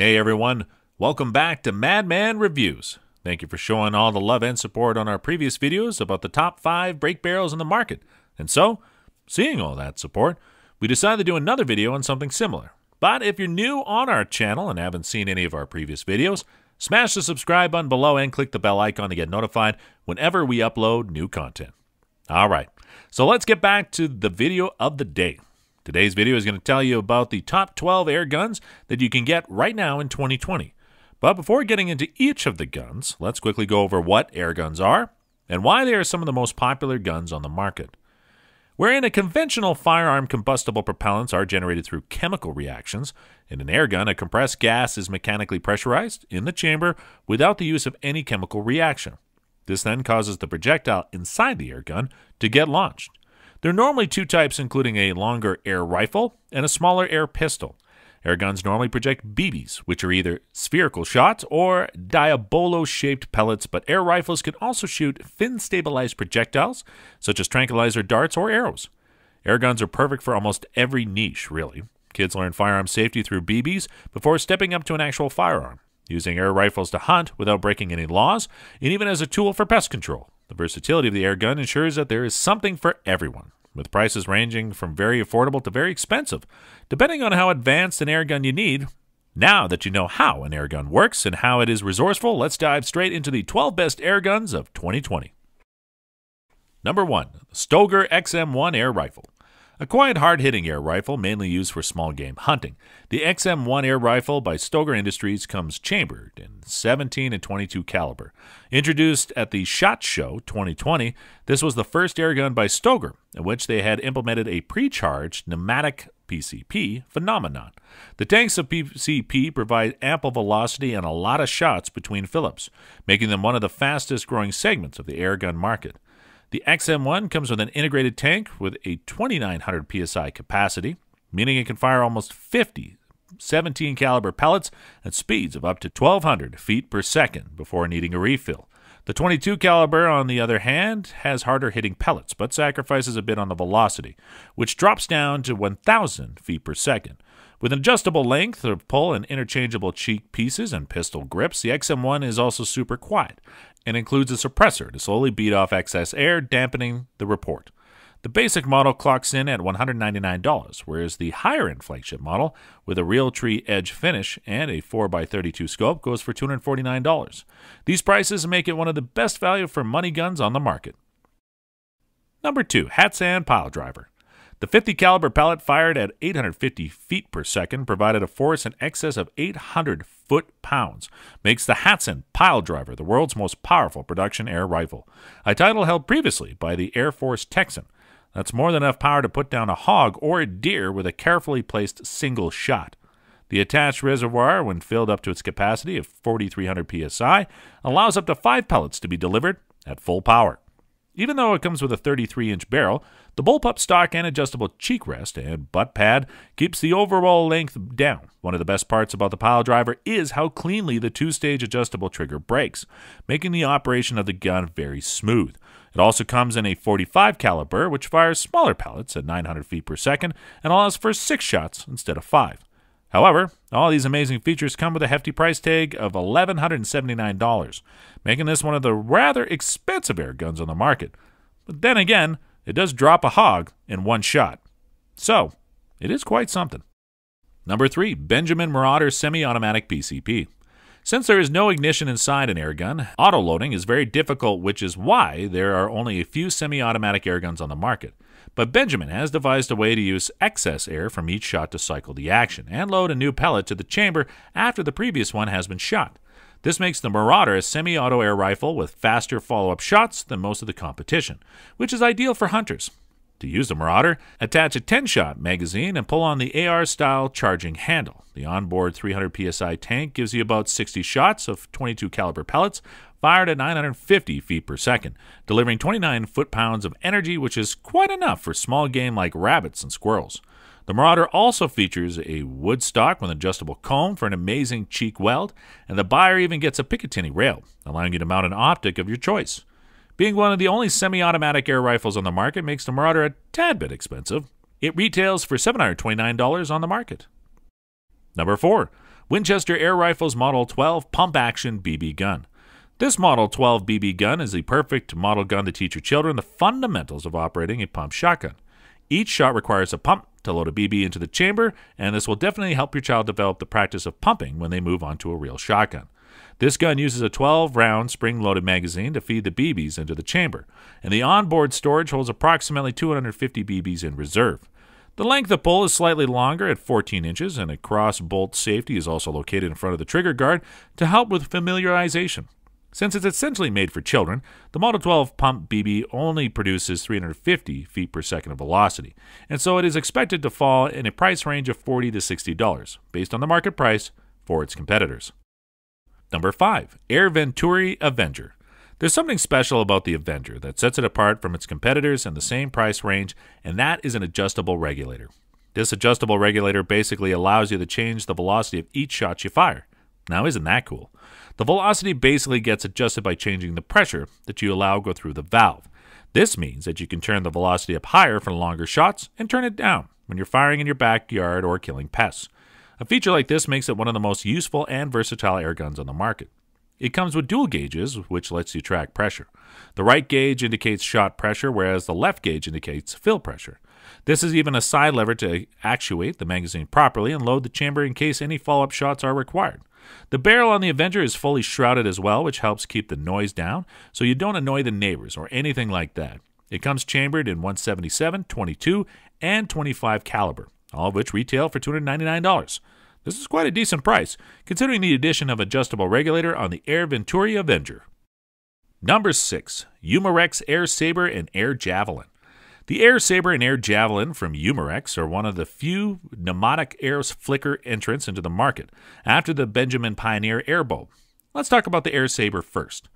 Hey everyone, welcome back to Madman Reviews. Thank you for showing all the love and support on our previous videos about the top 5 brake barrels in the market. And so, seeing all that support, we decided to do another video on something similar. But if you're new on our channel and haven't seen any of our previous videos, smash the subscribe button below and click the bell icon to get notified whenever we upload new content. Alright, so let's get back to the video of the day. Today's video is going to tell you about the top 12 air guns that you can get right now in 2020. But before getting into each of the guns, let's quickly go over what air guns are and why they are some of the most popular guns on the market. Wherein a conventional firearm combustible propellants are generated through chemical reactions, in an air gun, a compressed gas is mechanically pressurized in the chamber without the use of any chemical reaction. This then causes the projectile inside the air gun to get launched. There are normally two types, including a longer air rifle and a smaller air pistol. Air guns normally project BBs, which are either spherical shots or diabolo shaped pellets, but air rifles can also shoot fin stabilized projectiles, such as tranquilizer darts or arrows. Air guns are perfect for almost every niche, really. Kids learn firearm safety through BBs before stepping up to an actual firearm, using air rifles to hunt without breaking any laws, and even as a tool for pest control. The versatility of the air gun ensures that there is something for everyone, with prices ranging from very affordable to very expensive, depending on how advanced an air gun you need. Now that you know how an air gun works and how it is resourceful, let's dive straight into the 12 best air guns of 2020. Number 1, Stoger XM1 Air Rifle. A quiet, hard hitting air rifle mainly used for small game hunting. The XM 1 air rifle by Stoger Industries comes chambered in 17 and 22 caliber. Introduced at the SHOT Show 2020, this was the first air gun by Stoger in which they had implemented a pre-charged pneumatic PCP phenomenon. The tanks of PCP provide ample velocity and a lot of shots between Phillips, making them one of the fastest growing segments of the airgun market. The XM1 comes with an integrated tank with a 2900 psi capacity, meaning it can fire almost 50 17 caliber pellets at speeds of up to 1200 feet per second before needing a refill. The 22 caliber, on the other hand, has harder hitting pellets, but sacrifices a bit on the velocity, which drops down to 1,000 feet per second. With an adjustable length of pull and interchangeable cheek pieces and pistol grips, the XM1 is also super quiet, and includes a suppressor to slowly beat off excess air, dampening the report. The basic model clocks in at $199, whereas the higher end flagship model, with a real tree edge finish and a 4x32 scope, goes for $249. These prices make it one of the best value for money guns on the market. Number 2, Hatsan Pile Driver. The 50 caliber pellet fired at 850 feet per second provided a force in excess of 800 foot-pounds, makes the Hatson Pile Driver the world's most powerful production air rifle, a title held previously by the Air Force Texan. That's more than enough power to put down a hog or a deer with a carefully placed single shot. The attached reservoir, when filled up to its capacity of 4,300 psi, allows up to five pellets to be delivered at full power. Even though it comes with a 33 inch barrel, the bullpup stock and adjustable cheek rest and butt pad keeps the overall length down. One of the best parts about the pile driver is how cleanly the two stage adjustable trigger breaks, making the operation of the gun very smooth. It also comes in a 45 caliber, which fires smaller pellets at 900 feet per second and allows for six shots instead of five. However, all these amazing features come with a hefty price tag of $1,179, making this one of the rather expensive air guns on the market. But then again, it does drop a hog in one shot. So, it is quite something. Number 3, Benjamin Marauder Semi-Automatic PCP. Since there is no ignition inside an airgun, auto-loading is very difficult, which is why there are only a few semi-automatic airguns on the market. But Benjamin has devised a way to use excess air from each shot to cycle the action and load a new pellet to the chamber after the previous one has been shot. This makes the Marauder a semi auto air rifle with faster follow up shots than most of the competition, which is ideal for hunters. To use the Marauder, attach a 10 shot magazine and pull on the AR style charging handle. The onboard 300 psi tank gives you about 60 shots of 22 caliber pellets fired at 950 feet per second, delivering 29 foot pounds of energy, which is quite enough for small game like rabbits and squirrels. The Marauder also features a wood stock with adjustable comb for an amazing cheek weld, and the buyer even gets a Picatinny rail, allowing you to mount an optic of your choice. Being one of the only semi automatic air rifles on the market makes the Marauder a tad bit expensive. It retails for $729 on the market. Number 4. Winchester Air Rifles Model 12 Pump Action BB Gun. This Model 12 BB gun is the perfect model gun to teach your children the fundamentals of operating a pump shotgun. Each shot requires a pump to load a BB into the chamber, and this will definitely help your child develop the practice of pumping when they move on to a real shotgun. This gun uses a 12 round spring loaded magazine to feed the BBs into the chamber, and the onboard storage holds approximately 250 BBs in reserve. The length of pull is slightly longer at 14 inches, and a cross bolt safety is also located in front of the trigger guard to help with familiarization. Since it's essentially made for children, the Model 12 Pump BB only produces 350 feet per second of velocity, and so it is expected to fall in a price range of $40 to $60, based on the market price for its competitors. Number 5 Air Venturi Avenger. There's something special about the Avenger that sets it apart from its competitors in the same price range, and that is an adjustable regulator. This adjustable regulator basically allows you to change the velocity of each shot you fire. Now, isn't that cool? The velocity basically gets adjusted by changing the pressure that you allow go through the valve. This means that you can turn the velocity up higher for longer shots and turn it down when you're firing in your backyard or killing pests. A feature like this makes it one of the most useful and versatile airguns on the market. It comes with dual gauges, which lets you track pressure. The right gauge indicates shot pressure, whereas the left gauge indicates fill pressure. This is even a side lever to actuate the magazine properly and load the chamber in case any follow up shots are required. The barrel on the Avenger is fully shrouded as well, which helps keep the noise down so you don't annoy the neighbors or anything like that. It comes chambered in 177, 22, and 25 caliber all of which retail for $299. This is quite a decent price, considering the addition of adjustable regulator on the Air Venturi Avenger. Number 6. Umarex Air Saber and Air Javelin. The Air Saber and Air Javelin from Umarex are one of the few mnemonic air flicker entrants into the market, after the Benjamin Pioneer airbow. Let's talk about the Air Saber first.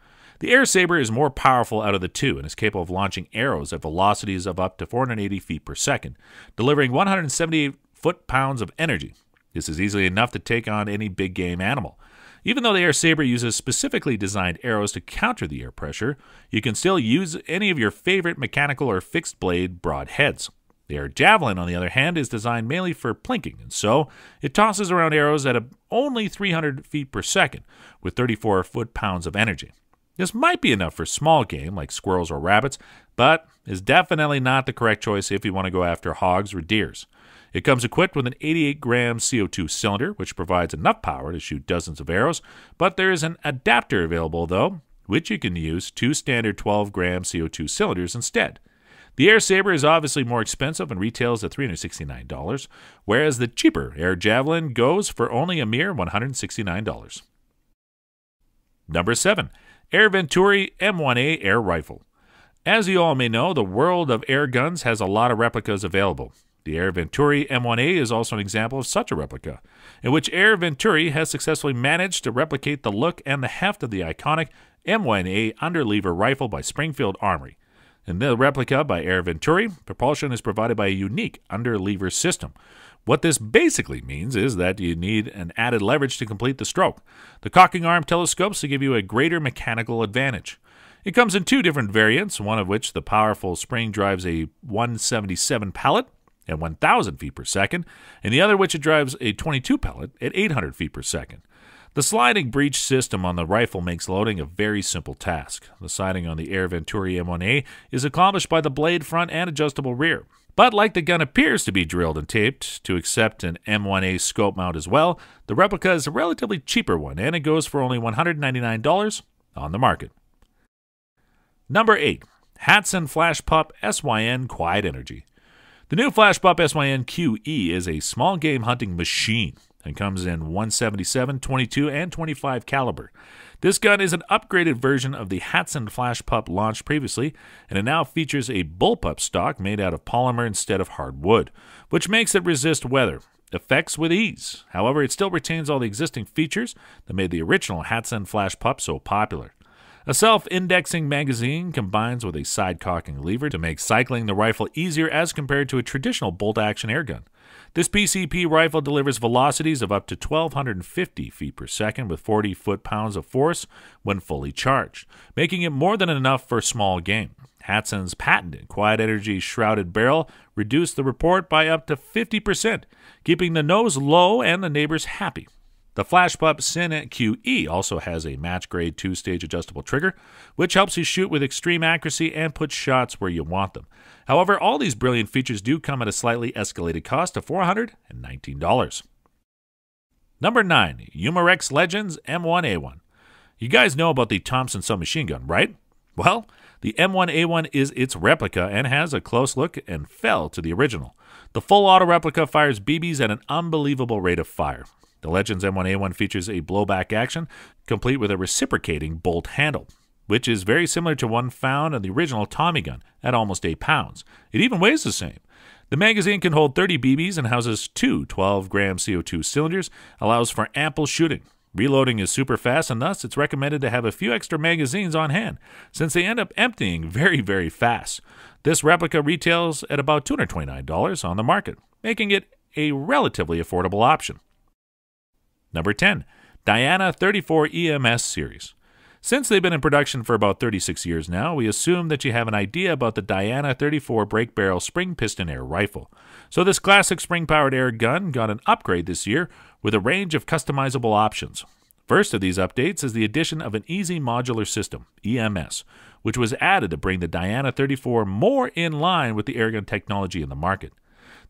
The air saber is more powerful out of the two and is capable of launching arrows at velocities of up to 480 feet per second, delivering 170 foot pounds of energy. This is easily enough to take on any big game animal. Even though the air saber uses specifically designed arrows to counter the air pressure, you can still use any of your favorite mechanical or fixed blade broadheads. The air javelin, on the other hand, is designed mainly for plinking, and so it tosses around arrows at only 300 feet per second with 34 foot pounds of energy. This might be enough for small game like squirrels or rabbits, but is definitely not the correct choice if you want to go after hogs or deers. It comes equipped with an 88 gram CO2 cylinder, which provides enough power to shoot dozens of arrows, but there is an adapter available though, which you can use two standard 12 gram CO2 cylinders instead. The Air Saber is obviously more expensive and retails at $369, whereas the cheaper Air Javelin goes for only a mere $169. Number 7. Air Venturi M1A air rifle. As you all may know, the world of air guns has a lot of replicas available. The Air Venturi M1A is also an example of such a replica, in which Air Venturi has successfully managed to replicate the look and the heft of the iconic M1A underlever rifle by Springfield Armory. In the replica by Air Venturi, propulsion is provided by a unique underlever system, what this basically means is that you need an added leverage to complete the stroke. The cocking arm telescopes to give you a greater mechanical advantage. It comes in two different variants, one of which the powerful spring drives a 177 pellet at 1,000 feet per second, and the other which it drives a 22 pellet at 800 feet per second. The sliding breech system on the rifle makes loading a very simple task. The sighting on the Air Venturi M1A is accomplished by the blade front and adjustable rear. But like the gun appears to be drilled and taped to accept an M1A scope mount as well, the replica is a relatively cheaper one and it goes for only $199 on the market. Number 8. Hatson Flash SYN Quiet Energy. The new Flash SYN QE is a small game hunting machine and comes in 177, 22, and 25 caliber. This gun is an upgraded version of the Hatson Flash Pup launched previously, and it now features a bullpup stock made out of polymer instead of hardwood, which makes it resist weather effects with ease. However, it still retains all the existing features that made the original Hatson Flash Pup so popular. A self indexing magazine combines with a side cocking lever to make cycling the rifle easier as compared to a traditional bolt action airgun. This PCP rifle delivers velocities of up to 1,250 feet per second with 40 foot pounds of force when fully charged, making it more than enough for small game. Hatson's patented Quiet Energy shrouded barrel reduced the report by up to 50%, keeping the nose low and the neighbors happy. The Flashbub Cine QE also has a match grade two stage adjustable trigger, which helps you shoot with extreme accuracy and put shots where you want them. However, all these brilliant features do come at a slightly escalated cost of $419. Number 9, Umarex Legends M1A1. You guys know about the Thompson submachine gun, right? Well, the M1A1 is its replica and has a close look and fell to the original. The full auto replica fires BBs at an unbelievable rate of fire. The Legends M1A1 features a blowback action, complete with a reciprocating bolt handle, which is very similar to one found on the original Tommy gun at almost 8 pounds. It even weighs the same. The magazine can hold 30 BBs and houses two 12 gram CO2 cylinders, allows for ample shooting. Reloading is super fast, and thus it's recommended to have a few extra magazines on hand, since they end up emptying very, very fast. This replica retails at about $229 on the market, making it a relatively affordable option. Number 10, Diana 34 EMS series. Since they've been in production for about 36 years now, we assume that you have an idea about the Diana 34 brake barrel spring piston air rifle. So this classic spring-powered air gun got an upgrade this year with a range of customizable options. First of these updates is the addition of an easy modular system, EMS, which was added to bring the Diana 34 more in line with the airgun technology in the market.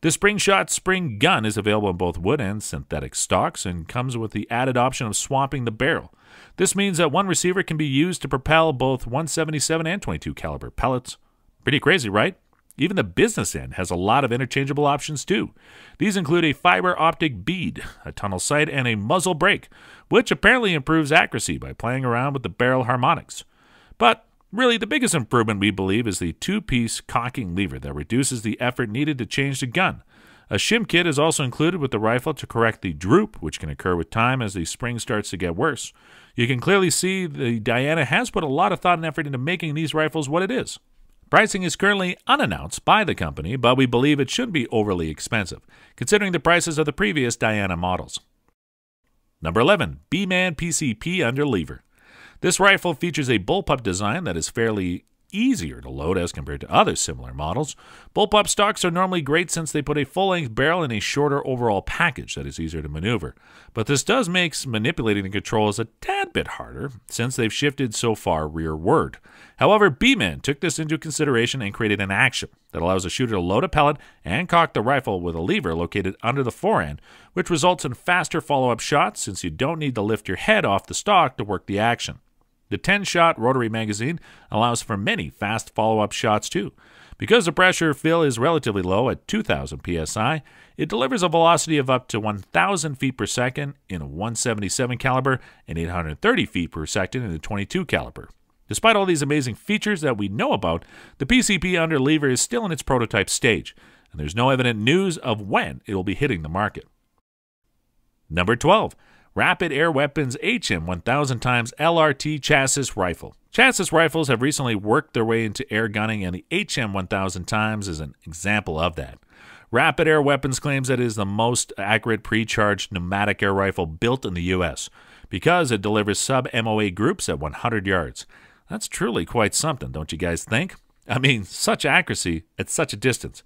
The Spring Shot Spring Gun is available in both wood and synthetic stocks and comes with the added option of swapping the barrel. This means that one receiver can be used to propel both 177 and 22 caliber pellets. Pretty crazy, right? Even the business end has a lot of interchangeable options too. These include a fiber optic bead, a tunnel sight, and a muzzle brake, which apparently improves accuracy by playing around with the barrel harmonics. But Really, the biggest improvement we believe is the two piece cocking lever that reduces the effort needed to change the gun. A shim kit is also included with the rifle to correct the droop, which can occur with time as the spring starts to get worse. You can clearly see the Diana has put a lot of thought and effort into making these rifles what it is. Pricing is currently unannounced by the company, but we believe it shouldn't be overly expensive, considering the prices of the previous Diana models. Number 11, B Man PCP under lever. This rifle features a bullpup design that is fairly easier to load as compared to other similar models. Bullpup stocks are normally great since they put a full-length barrel in a shorter overall package that is easier to maneuver. But this does make manipulating the controls a tad bit harder since they've shifted so far rearward. However, B-Man took this into consideration and created an action that allows a shooter to load a pellet and cock the rifle with a lever located under the forend, which results in faster follow-up shots since you don't need to lift your head off the stock to work the action. The 10 shot rotary magazine allows for many fast follow up shots too. Because the pressure fill is relatively low at 2,000 psi, it delivers a velocity of up to 1,000 feet per second in a 177 caliber and 830 feet per second in the 22 caliber. Despite all these amazing features that we know about, the PCP under lever is still in its prototype stage, and there's no evident news of when it will be hitting the market. Number 12, rapid air weapons HM1000 times LRT chassis rifle. Chassis rifles have recently worked their way into air gunning, and the HM1000 times is an example of that. Rapid Air Weapons claims that it is the most accurate pre-charged pneumatic air rifle built in the U.S. because it delivers sub-MOA groups at 100 yards. That's truly quite something, don't you guys think? I mean, such accuracy at such a distance.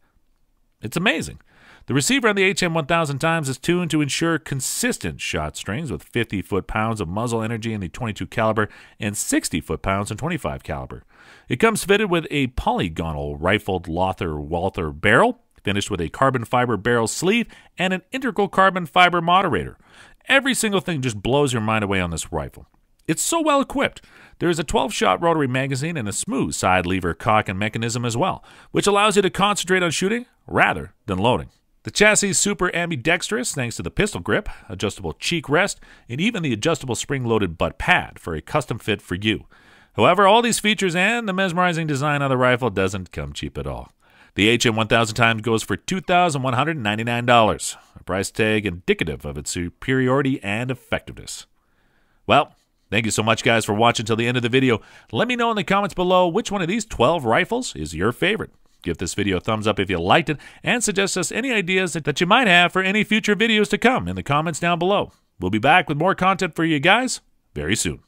It's amazing. The receiver on the HM1000 times is tuned to ensure consistent shot strings with 50 foot-pounds of muzzle energy in the 22 caliber and 60 foot-pounds in 25 caliber. It comes fitted with a polygonal rifled Lothar Walther barrel, finished with a carbon fiber barrel sleeve and an integral carbon fiber moderator. Every single thing just blows your mind away on this rifle. It's so well equipped. There is a 12 shot rotary magazine and a smooth side lever cock and mechanism as well, which allows you to concentrate on shooting rather than loading. The chassis is super ambidextrous thanks to the pistol grip, adjustable cheek rest, and even the adjustable spring loaded butt pad for a custom fit for you. However, all these features and the mesmerizing design of the rifle doesn't come cheap at all. The HM1000 times goes for $2,199, a price tag indicative of its superiority and effectiveness. Well, thank you so much, guys, for watching till the end of the video. Let me know in the comments below which one of these 12 rifles is your favorite. Give this video a thumbs up if you liked it and suggest us any ideas that you might have for any future videos to come in the comments down below. We'll be back with more content for you guys very soon.